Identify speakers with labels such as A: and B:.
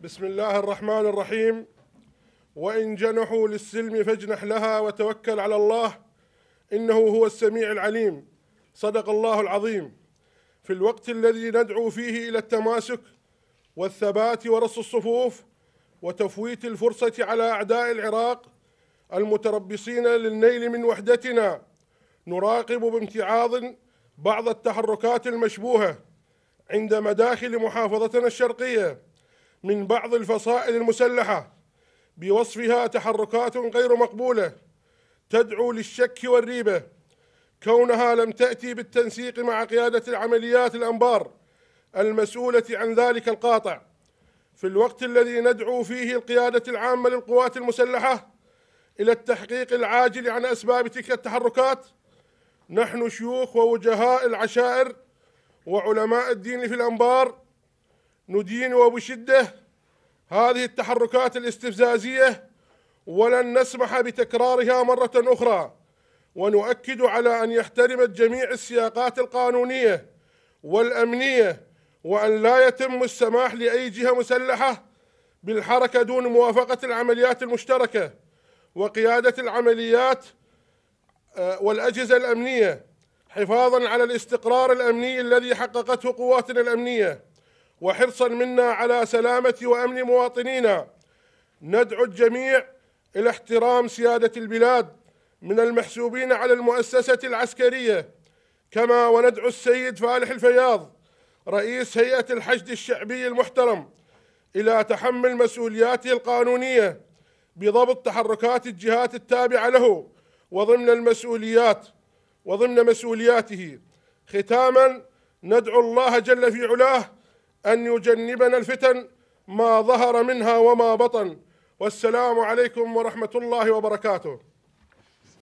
A: بسم الله الرحمن الرحيم وإن جنحوا للسلم فاجنح لها وتوكل على الله إنه هو السميع العليم صدق الله العظيم في الوقت الذي ندعو فيه إلى التماسك والثبات ورص الصفوف وتفويت الفرصة على أعداء العراق المتربصين للنيل من وحدتنا نراقب بامتعاض بعض التحركات المشبوهة عند مداخل محافظتنا الشرقية من بعض الفصائل المسلحة بوصفها تحركات غير مقبولة تدعو للشك والريبة كونها لم تأتي بالتنسيق مع قيادة العمليات الأنبار المسؤولة عن ذلك القاطع في الوقت الذي ندعو فيه القيادة العامة للقوات المسلحة إلى التحقيق العاجل عن أسباب تلك التحركات نحن شيوخ ووجهاء العشائر وعلماء الدين في الأنبار ندين وبشده هذه التحركات الاستفزازيه ولن نسمح بتكرارها مره اخرى ونؤكد على ان يحترم جميع السياقات القانونيه والامنيه وان لا يتم السماح لاي جهه مسلحه بالحركه دون موافقه العمليات المشتركه وقياده العمليات آه، والاجهزه الامنيه حفاظا على الاستقرار الامني الذي حققته قواتنا الامنيه وحرصا منا على سلامة وأمن مواطنينا ندعو الجميع إلى احترام سيادة البلاد من المحسوبين على المؤسسة العسكرية كما وندعو السيد فالح الفياض رئيس هيئة الحشد الشعبي المحترم إلى تحمل مسؤولياته القانونية بضبط تحركات الجهات التابعة له وضمن المسؤوليات وضمن مسؤولياته ختاما ندعو الله جل في علاه أن يجنبنا الفتن ما ظهر منها وما بطن والسلام عليكم ورحمة الله وبركاته